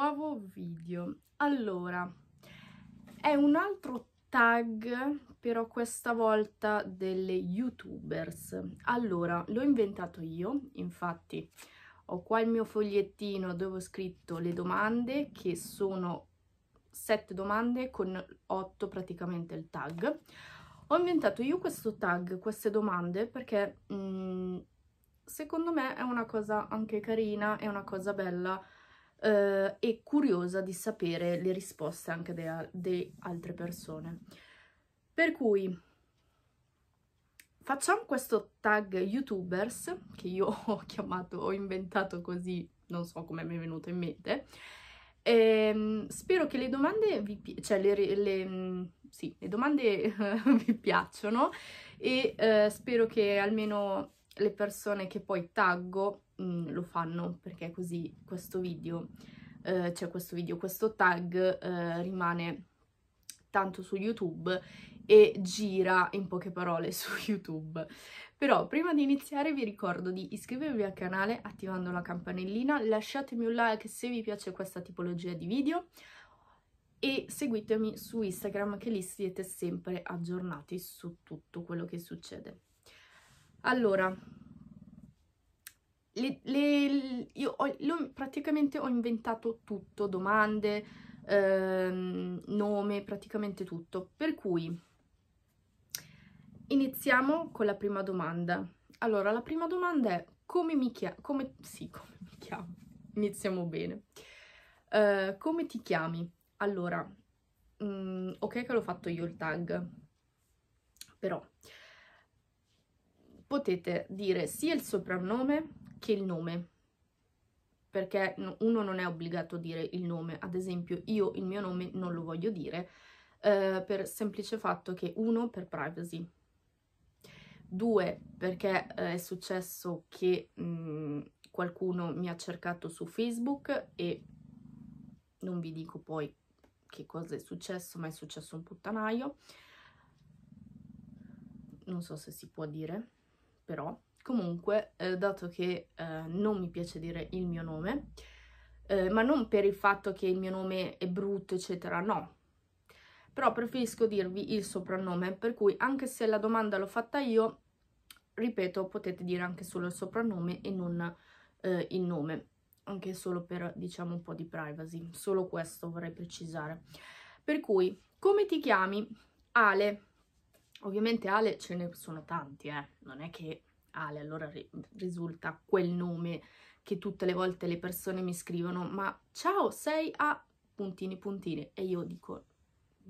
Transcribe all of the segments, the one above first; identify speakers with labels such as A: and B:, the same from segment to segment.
A: nuovo video. Allora, è un altro tag, però questa volta delle youtubers. Allora, l'ho inventato io, infatti ho qua il mio fogliettino dove ho scritto le domande, che sono sette domande con otto praticamente il tag. Ho inventato io questo tag, queste domande, perché... Mh, mm, secondo me è una cosa anche carina, è una cosa bella eh, e curiosa di sapere le risposte anche di altre persone. Per cui facciamo questo tag youtubers, che io ho chiamato, ho inventato così, non so come mi è venuto in mente, e, ehm, spero che le domande vi, cioè le, le, mm, sì, le domande vi piacciono e eh, spero che almeno le persone che poi taggo mh, mm, lo fanno perché così questo video, eh, cioè questo video, questo tag eh, rimane tanto su YouTube e gira in poche parole su YouTube. Però prima di iniziare vi ricordo di iscrivervi al canale attivando la campanellina, lasciatemi un like se vi piace questa tipologia di video e seguitemi su Instagram che lì siete sempre aggiornati su tutto quello che succede. Allora, le, le, io ho, ho, praticamente ho inventato tutto, domande, ehm, nome, praticamente tutto. Per cui iniziamo con la prima domanda. Allora, la prima domanda è come mi chiamo? Come, sì, come mi chiamo? Iniziamo bene. Uh, come ti chiami? Allora, mh, mm, ok che l'ho fatto io il tag, però potete dire sia il soprannome che il nome, perché uno non è obbligato a dire il nome, ad esempio io il mio nome non lo voglio dire, eh, per semplice fatto che uno per privacy, due perché eh, è successo che mh, mm, qualcuno mi ha cercato su Facebook e non vi dico poi che cosa è successo, ma è successo un puttanaio, non so se si può dire, però comunque eh, dato che eh, non mi piace dire il mio nome eh, ma non per il fatto che il mio nome è brutto eccetera no però preferisco dirvi il soprannome per cui anche se la domanda l'ho fatta io ripeto potete dire anche solo il soprannome e non eh, il nome anche solo per diciamo un po' di privacy solo questo vorrei precisare per cui come ti chiami? Ale Ovviamente Ale ce ne sono tanti, eh? non è che Ale allora ri risulta quel nome che tutte le volte le persone mi scrivono ma ciao sei a puntini puntini e io dico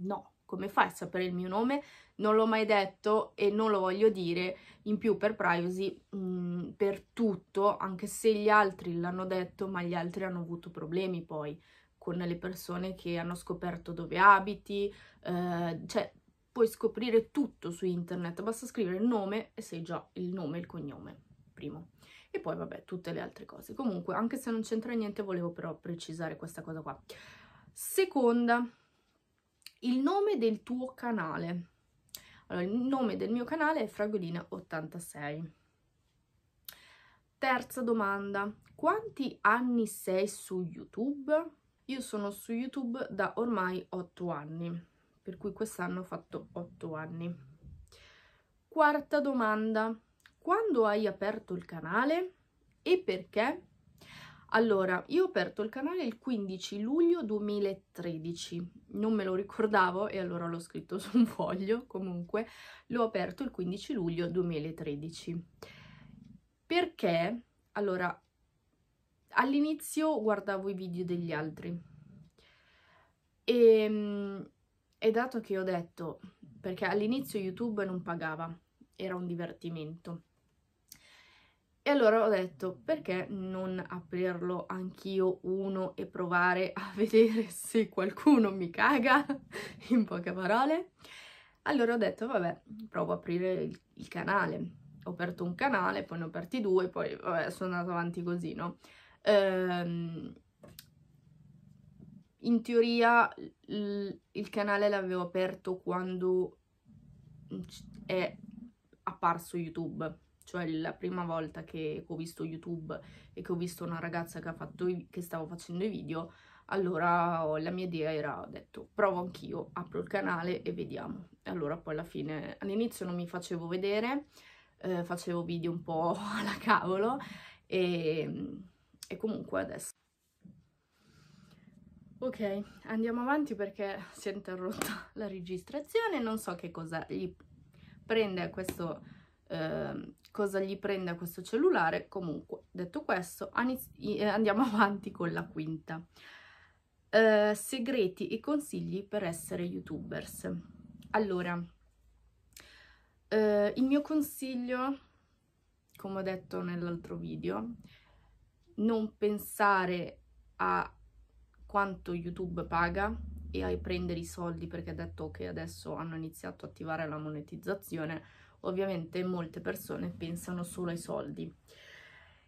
A: no, come fai a sapere il mio nome? Non l'ho mai detto e non lo voglio dire, in più per privacy, mh, mm, per tutto, anche se gli altri l'hanno detto, ma gli altri hanno avuto problemi poi con le persone che hanno scoperto dove abiti, eh, cioè puoi scoprire tutto su internet, basta scrivere il nome e sei già il nome e il cognome, primo. E poi vabbè, tutte le altre cose. Comunque, anche se non c'entra niente, volevo però precisare questa cosa qua. Seconda, il nome del tuo canale. Allora, il nome del mio canale è Fragolina86. Terza domanda, quanti anni sei su YouTube? Io sono su YouTube da ormai 8 anni per cui quest'anno ho fatto 8 anni. Quarta domanda, quando hai aperto il canale e perché? Allora, io ho aperto il canale il 15 luglio 2013, non me lo ricordavo e allora l'ho scritto su un foglio, comunque l'ho aperto il 15 luglio 2013. Perché? Allora, all'inizio guardavo i video degli altri e ehm, e dato che ho detto, perché all'inizio YouTube non pagava, era un divertimento. E allora ho detto, perché non aprirlo anch'io uno e provare a vedere se qualcuno mi caga, in poche parole? Allora ho detto, vabbè, provo a aprire il, il canale. Ho aperto un canale, poi ne ho aperti due, poi vabbè, sono andata avanti così, no? Ehm, in teoria il canale l'avevo aperto quando mm, è apparso YouTube, cioè la prima volta che ho visto YouTube e che ho visto una ragazza che, fatto, che stava facendo i video, allora la mia idea era, ho detto, provo anch'io, apro il canale e vediamo. E allora poi alla fine, all'inizio non mi facevo vedere, eh, facevo video un po' alla cavolo e, e comunque adesso... Ok, andiamo avanti perché si è interrotta la registrazione, non so che cosa gli prende questo, eh, cosa gli prende questo cellulare, comunque detto questo eh, andiamo avanti con la quinta. Eh, segreti e consigli per essere youtubers. Allora, eh, il mio consiglio, come ho detto nell'altro video, non pensare a quanto YouTube paga e a prendere i soldi perché ha detto che adesso hanno iniziato a attivare la monetizzazione, ovviamente molte persone pensano solo ai soldi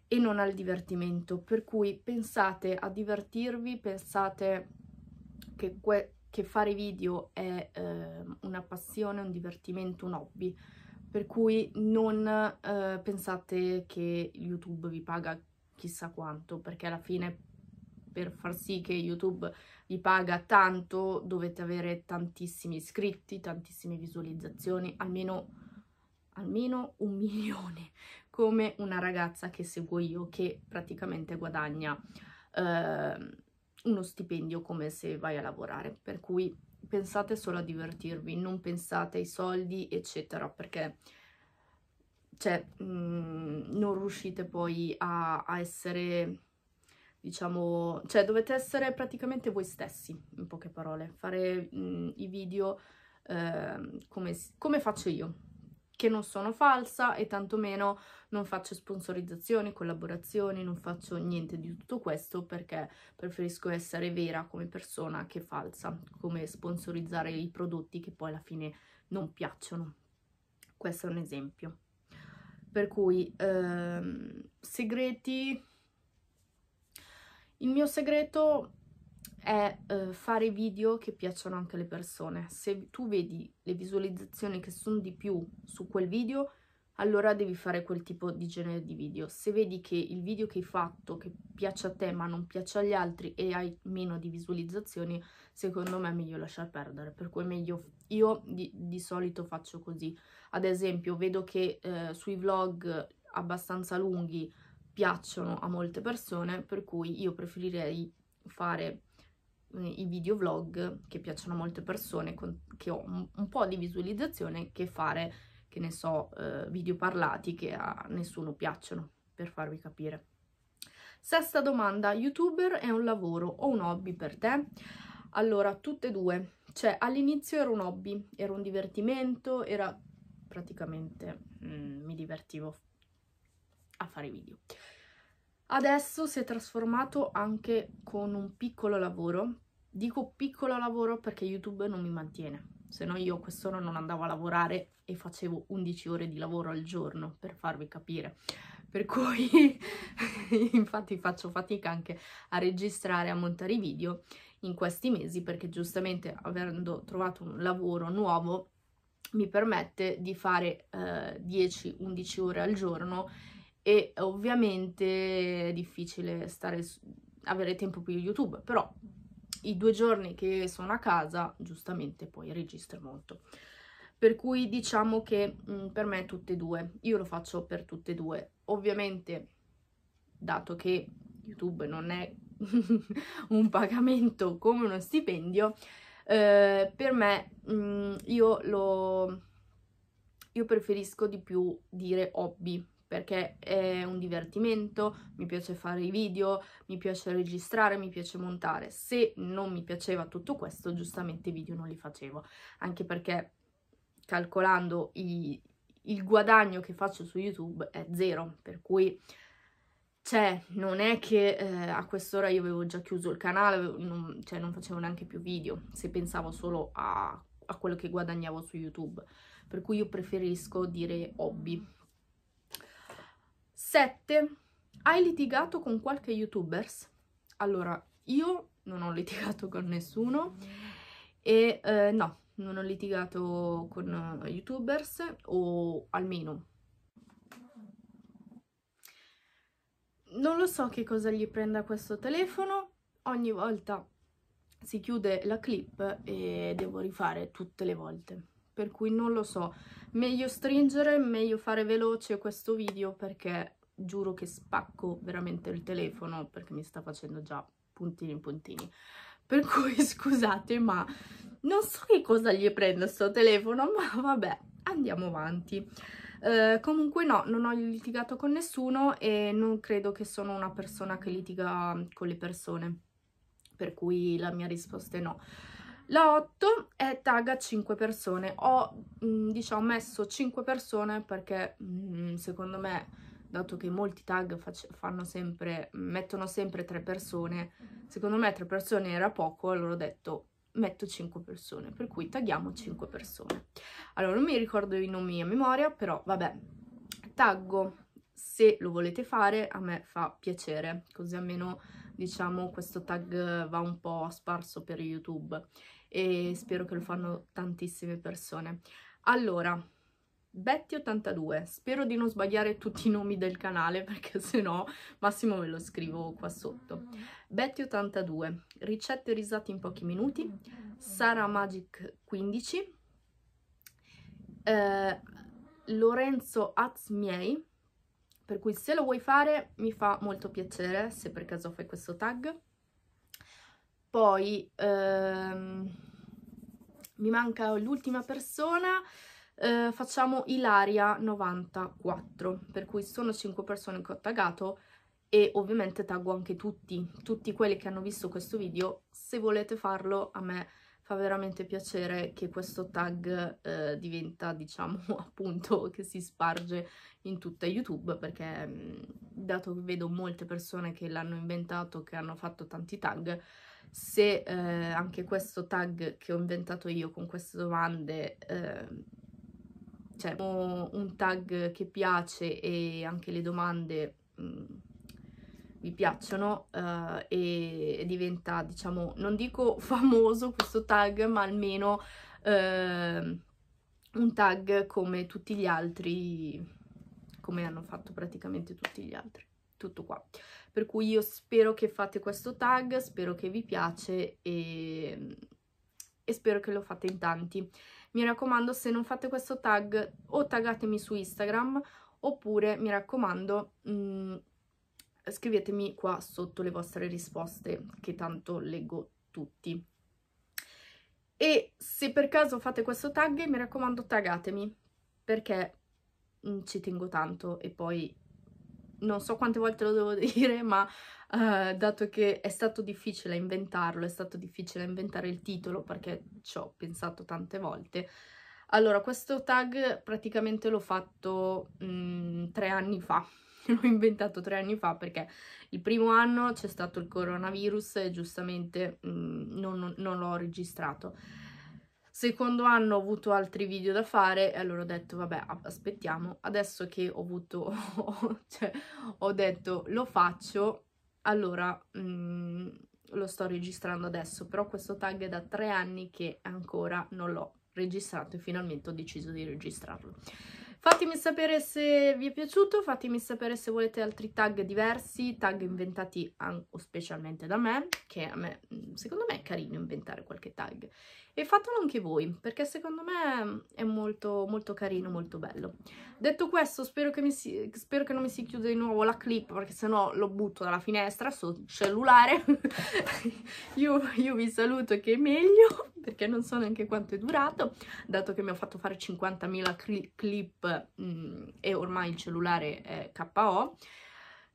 A: e non al divertimento, per cui pensate a divertirvi, pensate che, che fare video è eh, una passione, un divertimento, un hobby, per cui non eh, pensate che YouTube vi paga chissà quanto, perché alla fine per far sì che YouTube vi paga tanto dovete avere tantissimi iscritti, tantissime visualizzazioni, almeno almeno un milione, come una ragazza che seguo io che praticamente guadagna eh, uno stipendio come se vai a lavorare, per cui pensate solo a divertirvi, non pensate ai soldi eccetera, perché cioè, mh, mm, non riuscite poi a, a essere diciamo, cioè dovete essere praticamente voi stessi, in poche parole, fare mh, mm, i video eh, come, come faccio io, che non sono falsa e tantomeno non faccio sponsorizzazioni, collaborazioni, non faccio niente di tutto questo perché preferisco essere vera come persona che falsa, come sponsorizzare i prodotti che poi alla fine non piacciono. Questo è un esempio. Per cui, ehm, segreti, il mio segreto è eh, fare video che piacciono anche le persone. Se tu vedi le visualizzazioni che sono di più su quel video, allora devi fare quel tipo di genere di video. Se vedi che il video che hai fatto, che piace a te ma non piace agli altri e hai meno di visualizzazioni, secondo me è meglio lasciar perdere. Per cui meglio... Io di, di solito faccio così. Ad esempio, vedo che eh, sui vlog abbastanza lunghi piacciono a molte persone, per cui io preferirei fare eh, i video vlog che piacciono a molte persone, con, che ho un, un, po' di visualizzazione, che fare, che ne so, eh, video parlati che a nessuno piacciono, per farvi capire. Sesta domanda, youtuber è un lavoro o un hobby per te? Allora, tutte e due. Cioè, all'inizio era un hobby, era un divertimento, era praticamente... Mm, mi divertivo a fare video. Adesso si è trasformato anche con un piccolo lavoro. Dico piccolo lavoro perché YouTube non mi mantiene, se no io quest'ora non andavo a lavorare e facevo 11 ore di lavoro al giorno, per farvi capire. Per cui infatti faccio fatica anche a registrare, e a montare i video in questi mesi perché giustamente avendo trovato un lavoro nuovo mi permette di fare eh, 10-11 ore al giorno e ovviamente è difficile stare, avere tempo per YouTube, però i due giorni che sono a casa giustamente poi registro molto. Per cui diciamo che mh, mm, per me tutte e due, io lo faccio per tutte e due. Ovviamente, dato che YouTube non è un pagamento come uno stipendio, eh, per me mh, mm, io lo... Io preferisco di più dire hobby, perché è un divertimento, mi piace fare i video, mi piace registrare, mi piace montare. Se non mi piaceva tutto questo, giustamente i video non li facevo, anche perché calcolando i, il guadagno che faccio su YouTube è zero, per cui... Cioè, non è che eh, a quest'ora io avevo già chiuso il canale, non, cioè non facevo neanche più video, se pensavo solo a, a quello che guadagnavo su YouTube. Per cui io preferisco dire hobby, 7. Hai litigato con qualche youtubers? Allora, io non ho litigato con nessuno e eh, no, non ho litigato con uh, youtubers o almeno non lo so che cosa gli prenda questo telefono ogni volta si chiude la clip e devo rifare tutte le volte per cui non lo so. Meglio stringere, meglio fare veloce questo video perché giuro che spacco veramente il telefono perché mi sta facendo già puntini in puntini. Per cui scusate ma non so che cosa gli prendo sto telefono ma vabbè andiamo avanti. Uh, comunque no, non ho litigato con nessuno e non credo che sono una persona che litiga con le persone, per cui la mia risposta è no. La 8 è tag 5 persone, ho mm, diciamo messo 5 persone perché mm, secondo me, dato che molti tag fanno sempre, mettono sempre 3 persone, secondo me 3 persone era poco, allora ho detto metto 5 persone, per cui tagliamo 5 persone. Allora non mi ricordo i nomi a memoria, però vabbè, taggo se lo volete fare, a me fa piacere, così almeno diciamo questo tag va un po' sparso per YouTube e spero che lo fanno tantissime persone. Allora, Betty82, spero di non sbagliare tutti i nomi del canale perché se no massimo ve lo scrivo qua sotto. Betty82, ricette e risate in pochi minuti, Sara Magic 15, eh, Lorenzo Azmiei, per cui se lo vuoi fare mi fa molto piacere se per caso fai questo tag. Poi ehm, mi manca l'ultima persona, eh, facciamo Ilaria94, per cui sono 5 persone che ho taggato e ovviamente taggo anche tutti, tutti quelli che hanno visto questo video, se volete farlo a me fa veramente piacere che questo tag eh, diventa, diciamo, appunto, che si sparge in tutta YouTube, perché mm, dato che vedo molte persone che l'hanno inventato, che hanno fatto tanti tag, se eh, anche questo tag che ho inventato io con queste domande... Eh, cioè, un tag che piace e anche le domande mh, mm, vi piacciono eh, e diventa, diciamo, non dico famoso questo tag, ma almeno eh, un tag come tutti gli altri, come hanno fatto praticamente tutti gli altri. Tutto qua. Per cui io spero che fate questo tag, spero che vi piace e, e spero che lo fate in tanti. Mi raccomando, se non fate questo tag, o taggatemi su Instagram, oppure, mi raccomando, mh, mm, scrivetemi qua sotto le vostre risposte che tanto leggo tutti e se per caso fate questo tag mi raccomando taggatemi perché mm, ci tengo tanto e poi non so quante volte lo devo dire ma uh, dato che è stato difficile inventarlo è stato difficile inventare il titolo perché ci ho pensato tante volte allora questo tag praticamente l'ho fatto mh, mm, tre anni fa l'ho inventato tre anni fa perché il primo anno c'è stato il coronavirus e giustamente mh, non, non l'ho registrato. Secondo anno ho avuto altri video da fare e allora ho detto vabbè aspettiamo, adesso che ho avuto, cioè ho detto lo faccio, allora mh, lo sto registrando adesso, però questo tag è da tre anni che ancora non l'ho registrato e finalmente ho deciso di registrarlo. Fatemi sapere se vi è piaciuto, fatemi sapere se volete altri tag diversi, tag inventati specialmente da me, che a me, mm, secondo me è carino inventare qualche tag e fatelo anche voi perché secondo me è molto molto carino, molto bello. Detto questo spero che, si, spero che non mi si chiude di nuovo la clip perché sennò lo butto dalla finestra sul cellulare. io, io vi saluto che è meglio perché non so neanche quanto è durato dato che mi ho fatto fare 50.000 cli clip mh, e ormai il cellulare è KO.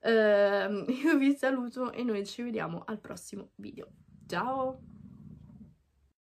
A: Ehm, uh, io vi saluto e noi ci vediamo al prossimo video. Ciao!